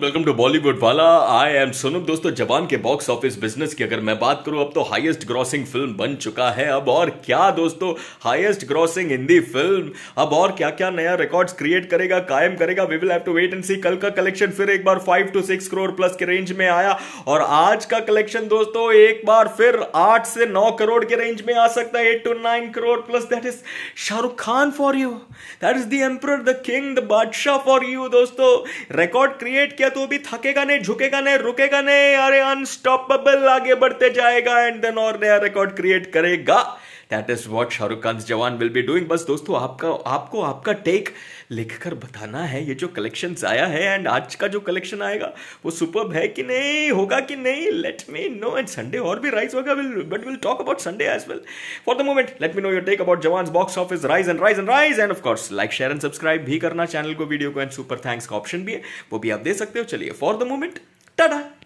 welcome to Bollywood वाला I am Sonam दोस्तों जवान के बॉक्स ऑफिस बिजनेस की अगर मैं बात करूं अब तो हाईएस्ट ग्रॉसिंग फिल्म बन चुका है अब और क्या दोस्तों हाईएस्ट ग्रॉसिंग हिंदी फिल्म अब और क्या क्या नया रिकॉर्ड्स क्रिएट करेगा कायम करेगा we will have to wait and see कल का कलेक्शन फिर एक बार five to six crore plus के रेंज में आया और आज का कलेक्शन दोस्तों एक बार फिर आठ से नौ करोड़ के रेंज में आ सकता है eight to nine crore plus that is Shahrukh Khan for you that is the emperor the king the Badshah for you दोस्तों रिकॉर्ड क्रिएट किया गया तो भी थकेगा नहीं झुकेगा नहीं रुकेगा नहीं अरे अनस्टॉपेबल आगे बढ़ते जाएगा एंड देन और नया रिकॉर्ड क्रिएट करेगा that is what Shahrukh Khan Jawan will be doing बस दोस्तों आपका आपको आपका टेक लिखकर बताना है ये जो कलेक्शन आया है एंड आज का जो कलेक्शन आएगा वो सुपर है कि नहीं होगा कि नहीं let me know and Sunday और भी राइज होगा will but will talk about Sunday as well for the moment let me know your take about Jawan box office rise and rise and rise and of course like share and subscribe भी करना channel को video को and super thanks का option भी है वो भी आप दे सकते हो चलिए फॉर द मोमेंट टाटा